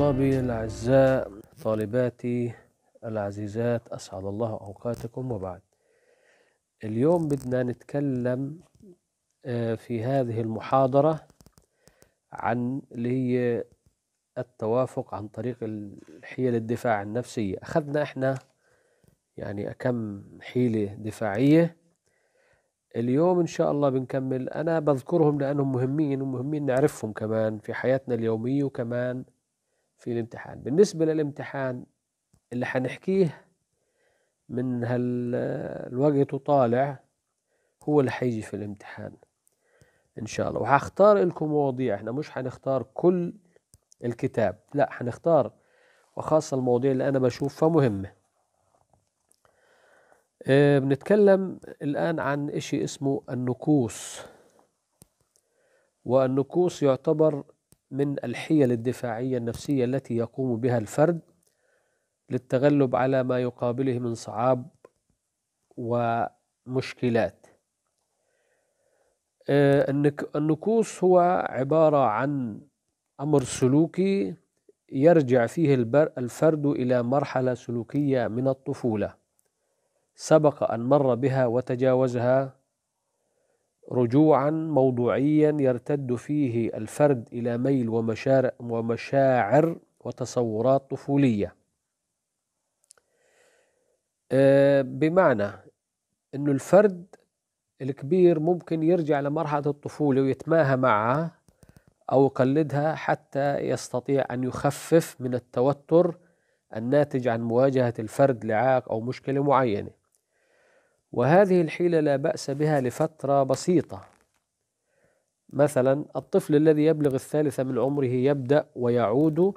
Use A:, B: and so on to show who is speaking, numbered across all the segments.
A: طلابي الأعزاء طالباتي العزيزات أسعد الله أوقاتكم وبعد اليوم بدنا نتكلم آه، في هذه المحاضرة عن اللي هي التوافق عن طريق حيل الدفاع النفسية أخذنا إحنا يعني أكم حيلة دفاعية اليوم إن شاء الله بنكمل أنا بذكرهم لأنهم مهمين ومهمين نعرفهم كمان في حياتنا اليومية وكمان في الامتحان بالنسبة للامتحان اللي حنحكيه من هالوقت وطالع هو اللي حيجي في الامتحان ان شاء الله وحختار لكم مواضيع احنا مش حنختار كل الكتاب لا حنختار وخاصة المواضيع اللي انا بشوفها مهمة اه بنتكلم الان عن اشي اسمه النكوص والنكوص يعتبر من الحيل الدفاعية النفسية التي يقوم بها الفرد للتغلب على ما يقابله من صعاب ومشكلات آه، النكوص هو عبارة عن أمر سلوكي يرجع فيه الفرد إلى مرحلة سلوكية من الطفولة سبق أن مر بها وتجاوزها رجوعا موضوعيا يرتد فيه الفرد إلى ميل ومشارع ومشاعر وتصورات طفولية آه، بمعنى أن الفرد الكبير ممكن يرجع لمرحلة الطفولة ويتماهى معها أو يقلدها حتى يستطيع أن يخفف من التوتر الناتج عن مواجهة الفرد لعائق أو مشكلة معينة وهذه الحيلة لا بأس بها لفترة بسيطة مثلا الطفل الذي يبلغ الثالثة من عمره يبدأ ويعود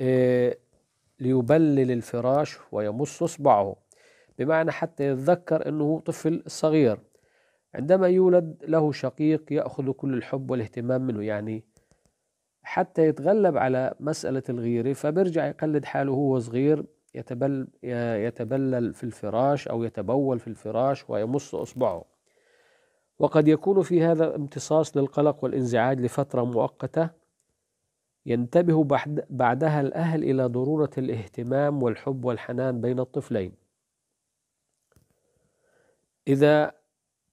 A: آه، ليبلل الفراش ويمص إصبعه بمعنى حتى يتذكر أنه طفل صغير عندما يولد له شقيق يأخذ كل الحب والاهتمام منه يعني حتى يتغلب على مسألة الغيرة فبيرجع يقلد حاله وهو صغير يتبل يتبلل في الفراش أو يتبول في الفراش ويمص إصبعه وقد يكون في هذا امتصاص للقلق والانزعاج لفترة مؤقتة ينتبه بعد بعدها الأهل إلى ضرورة الاهتمام والحب والحنان بين الطفلين إذا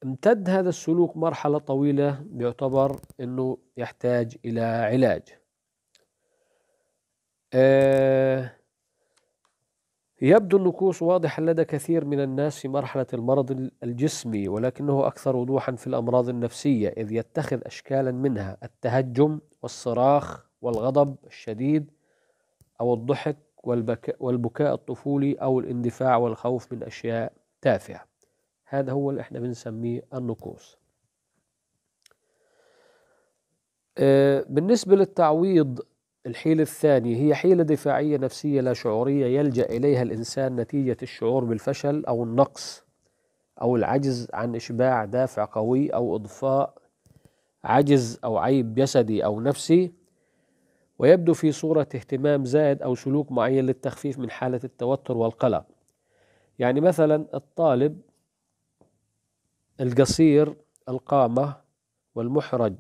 A: امتد هذا السلوك مرحلة طويلة يعتبر أنه يحتاج إلى علاج آه يبدو النكوص واضحا لدى كثير من الناس في مرحلة المرض الجسمي ولكنه أكثر وضوحا في الأمراض النفسية إذ يتخذ أشكالا منها التهجم والصراخ والغضب الشديد أو الضحك والبكاء, والبكاء الطفولي أو الاندفاع والخوف من أشياء تافهة هذا هو اللي احنا بنسميه النكوص آه، بالنسبة للتعويض الحيلة الثانية هي حيلة دفاعية نفسية لا شعورية يلجأ إليها الإنسان نتيجة الشعور بالفشل أو النقص أو العجز عن إشباع دافع قوي أو إضفاء عجز أو عيب جسدي أو نفسي ويبدو في صورة اهتمام زائد أو سلوك معين للتخفيف من حالة التوتر والقلق يعني مثلا الطالب القصير القامة والمحرج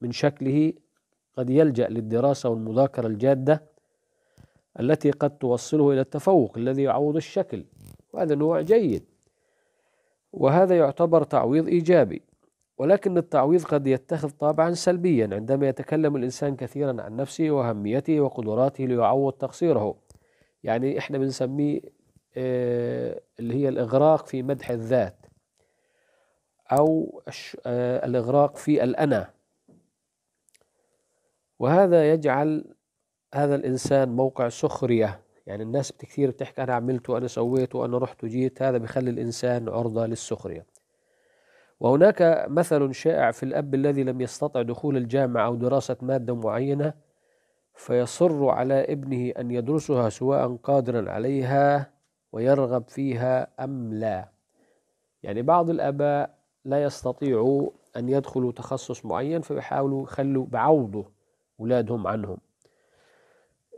A: من شكله قد يلجأ للدراسة والمذاكرة الجادة التي قد توصله إلى التفوق الذي يعوض الشكل وهذا نوع جيد وهذا يعتبر تعويض إيجابي ولكن التعويض قد يتخذ طابعا سلبيا عندما يتكلم الإنسان كثيرا عن نفسه وأهميته وقدراته ليعوض تقصيره يعني إحنا بنسميه آه، اللي هي الإغراق في مدح الذات أو آه، الإغراق في الأنا وهذا يجعل هذا الإنسان موقع سخرية يعني الناس كثير بتحكي أنا عملت وأنا سويت وأنا رحت وجيت هذا بيخلي الإنسان عرضة للسخرية وهناك مثل شائع في الأب الذي لم يستطع دخول الجامعة أو دراسة مادة معينة فيصر على ابنه أن يدرسها سواء قادرا عليها ويرغب فيها أم لا يعني بعض الآباء لا يستطيعوا أن يدخلوا تخصص معين فيحاولوا يخلوا بعوضه أولادهم عنهم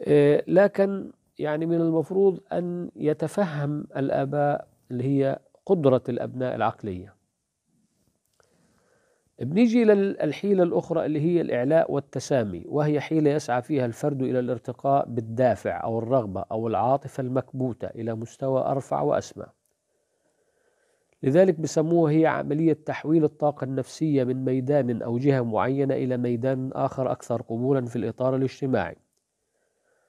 A: آه، لكن يعني من المفروض أن يتفهم الآباء اللي هي قدرة الأبناء العقلية بنيجي للحيلة الأخرى اللي هي الإعلاء والتسامي وهي حيلة يسعى فيها الفرد إلى الارتقاء بالدافع أو الرغبة أو العاطفة المكبوتة إلى مستوى أرفع وأسمى لذلك بسموها هي عملية تحويل الطاقة النفسية من ميدان أو جهة معينة إلى ميدان آخر أكثر قبولا في الإطار الاجتماعي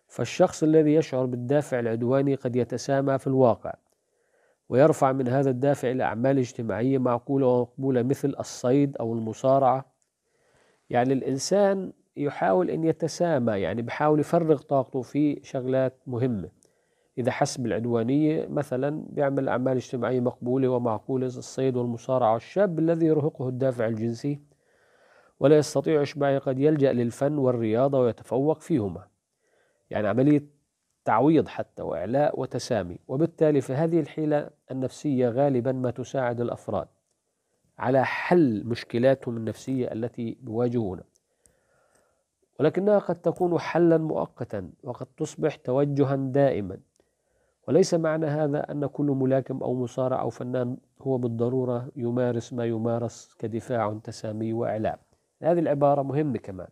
A: فالشخص الذي يشعر بالدافع العدواني قد يتسامى في الواقع ويرفع من هذا الدافع لأعمال اجتماعية معقولة ومقبولة مثل الصيد أو المصارعة يعني الإنسان يحاول أن يتسامى يعني بحاول يفرغ طاقته في شغلات مهمة إذا حس بالعدوانية مثلا بيعمل أعمال اجتماعية مقبولة ومعقولة الصيد والمصارعة والشاب الذي يرهقه الدافع الجنسي ولا يستطيع إشباعه قد يلجأ للفن والرياضة ويتفوق فيهما يعني عملية تعويض حتى وإعلاء وتسامي وبالتالي فهذه الحيلة النفسية غالبا ما تساعد الأفراد على حل مشكلاتهم النفسية التي يواجهونها ولكنها قد تكون حلا مؤقتا وقد تصبح توجها دائما وليس معنى هذا أن كل ملاكم أو مصارع أو فنان هو بالضرورة يمارس ما يمارس كدفاع تسامي وإعلام هذه العبارة مهمة كمان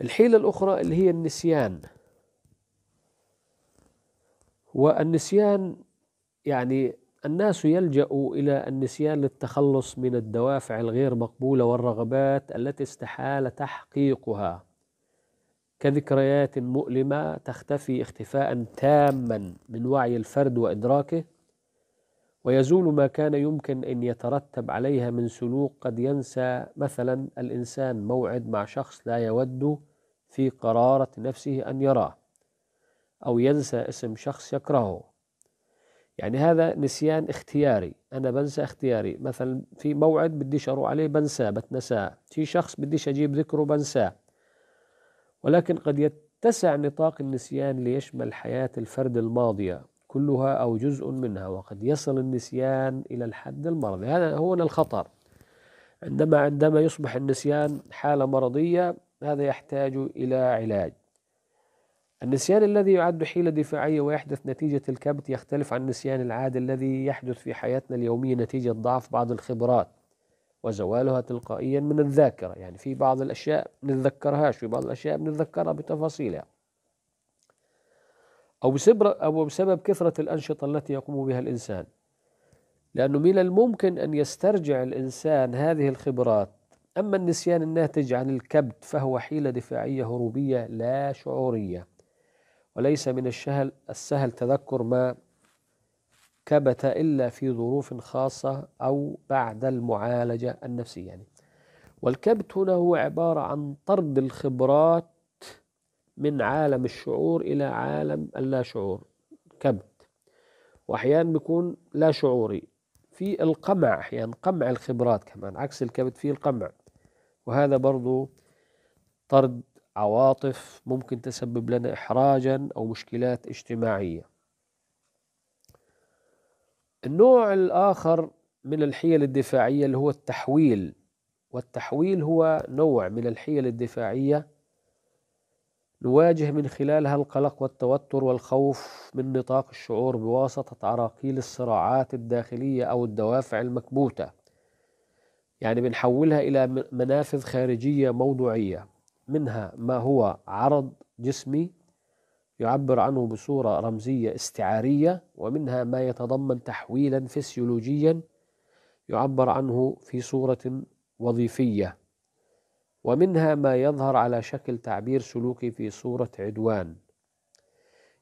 A: الحيلة الأخرى اللي هي النسيان والنسيان يعني الناس يلجأ إلى النسيان للتخلص من الدوافع الغير مقبولة والرغبات التي استحال تحقيقها كذكريات مؤلمة تختفي اختفاء تاما من وعي الفرد وإدراكه ويزول ما كان يمكن أن يترتب عليها من سلوك قد ينسى مثلا الإنسان موعد مع شخص لا يود في قرارة نفسه أن يراه أو ينسى اسم شخص يكرهه يعني هذا نسيان اختياري أنا بنسى اختياري مثلا في موعد بديش أروح عليه بنساه بتنساه في شخص بديش أجيب ذكره بنساه ولكن قد يتسع نطاق النسيان ليشمل حياة الفرد الماضية كلها أو جزء منها وقد يصل النسيان إلى الحد المرضي هذا هو الخطر عندما عندما يصبح النسيان حالة مرضية هذا يحتاج إلى علاج النسيان الذي يعد حيلة دفاعية ويحدث نتيجة الكبت يختلف عن النسيان العادي الذي يحدث في حياتنا اليومية نتيجة ضعف بعض الخبرات وزوالها تلقائيا من الذاكرة يعني في بعض الأشياء نتذكرهاش في بعض الأشياء بنتذكرها بتفاصيلها أو بسبب, أو بسبب كثرة الأنشطة التي يقوم بها الإنسان لأنه من الممكن أن يسترجع الإنسان هذه الخبرات أما النسيان الناتج عن الكبت فهو حيلة دفاعية هروبية لا شعورية وليس من الشهل السهل تذكر ما كبت إلا في ظروف خاصة أو بعد المعالجة النفسية يعني والكبت هنا هو عبارة عن طرد الخبرات من عالم الشعور إلى عالم اللا شعور كبت وأحيانا بيكون لا شعوري في القمع أحيانا قمع الخبرات كمان عكس الكبت في القمع وهذا برضو طرد عواطف ممكن تسبب لنا إحراجا أو مشكلات اجتماعية النوع الآخر من الحيل الدفاعية اللي هو التحويل والتحويل هو نوع من الحيل الدفاعية نواجه من خلالها القلق والتوتر والخوف من نطاق الشعور بواسطة عراقيل الصراعات الداخلية أو الدوافع المكبوتة يعني بنحولها إلى منافذ خارجية موضوعية منها ما هو عرض جسمي يعبر عنه بصورة رمزية استعارية ومنها ما يتضمن تحويلا فسيولوجيا يعبر عنه في صورة وظيفية ومنها ما يظهر على شكل تعبير سلوكي في صورة عدوان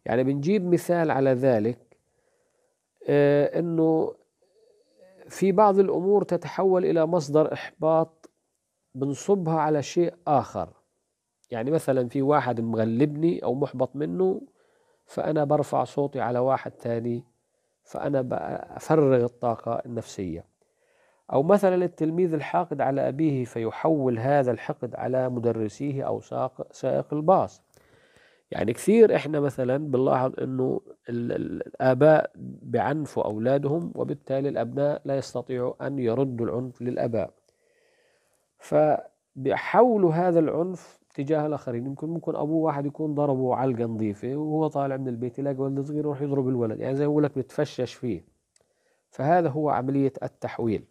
A: يعني بنجيب مثال على ذلك آه، أنه في بعض الأمور تتحول إلى مصدر إحباط بنصبها على شيء آخر يعني مثلا في واحد مغلبني أو محبط منه فأنا برفع صوتي على واحد تاني فأنا بفرغ الطاقة النفسية أو مثلا التلميذ الحاقد على أبيه فيحول هذا الحقد على مدرسيه أو سائق, سائق الباص يعني كثير إحنا مثلا بنلاحظ أنه الآباء بعنفوا أولادهم وبالتالي الأبناء لا يستطيعوا أن يردوا العنف للآباء فبيحولوا هذا العنف تجاه الاخرين يمكن ممكن ابوه واحد يكون ضربه علقه نظيفه وهو طالع من البيت يلاقي ولد صغير يروح يضرب الولد يعني زي بقول لك بتفشش فيه فهذا هو عمليه التحويل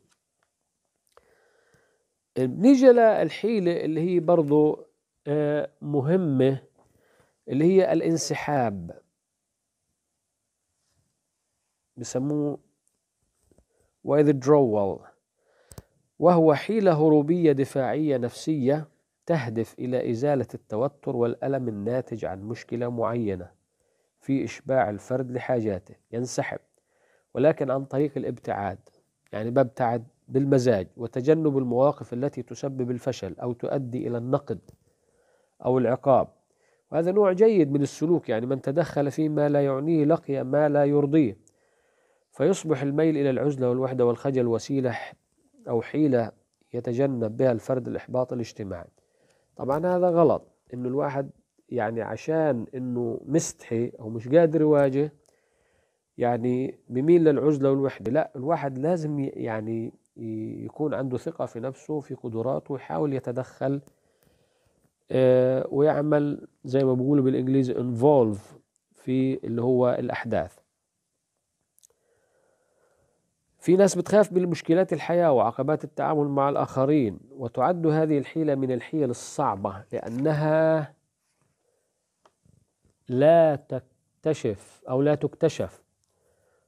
A: بنيجي آه، للحيله اللي هي برضه آه، مهمه اللي هي الانسحاب بسموه withdrawal وهو حيلة هروبية دفاعية نفسية تهدف إلى إزالة التوتر والألم الناتج عن مشكلة معينة في إشباع الفرد لحاجاته ينسحب ولكن عن طريق الابتعاد يعني ببتعد بالمزاج وتجنب المواقف التي تسبب الفشل أو تؤدي إلى النقد أو العقاب وهذا نوع جيد من السلوك يعني من تدخل فيما لا يعنيه لقي ما لا يرضيه فيصبح الميل إلى العزلة والوحدة والخجل وسيلة أو حيلة يتجنب بها الفرد الإحباط الاجتماعي طبعا هذا غلط انه الواحد يعني عشان انه مستحي او مش قادر يواجه يعني بميل للعزله والوحده لا الواحد لازم يعني يكون عنده ثقه في نفسه في قدراته ويحاول يتدخل آه، ويعمل زي ما بيقولوا بالانجليزي انفولف في اللي هو الاحداث في ناس بتخاف من مشكلات الحياة وعقبات التعامل مع الآخرين وتعد هذه الحيلة من الحيل الصعبة لأنها لا تكتشف أو لا تكتشف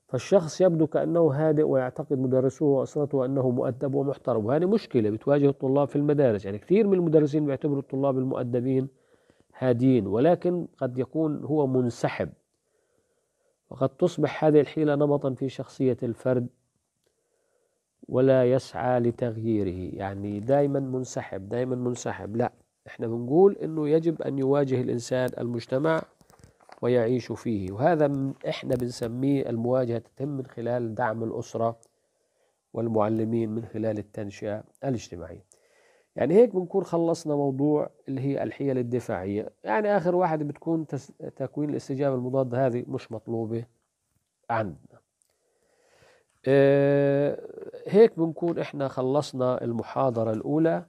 A: فالشخص يبدو كأنه هادئ ويعتقد مدرسوه وأسرته أنه مؤدب ومحترم وهذه مشكلة بتواجه الطلاب في المدارس يعني كثير من المدرسين بيعتبروا الطلاب المؤدبين هادين ولكن قد يكون هو منسحب وقد تصبح هذه الحيلة نمطا في شخصية الفرد ولا يسعى لتغييره يعني دائما منسحب دائما منسحب لا احنا بنقول انه يجب ان يواجه الانسان المجتمع ويعيش فيه وهذا احنا بنسميه المواجهة تتم من خلال دعم الأسرة والمعلمين من خلال التنشئة الاجتماعية يعني هيك بنكون خلصنا موضوع اللي هي الحيل الدفاعية يعني آخر واحد بتكون تكوين الاستجابة المضادة هذه مش مطلوبة عندنا آه، هيك بنكون احنا خلصنا المحاضرة الأولى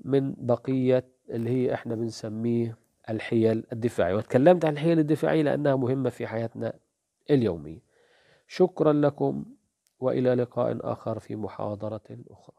A: من بقية اللي هي احنا بنسميه الحيل الدفاعية وتكلمت عن الحيل الدفاعية لأنها مهمة في حياتنا اليومية شكرا لكم وإلى لقاء آخر في محاضرة أخرى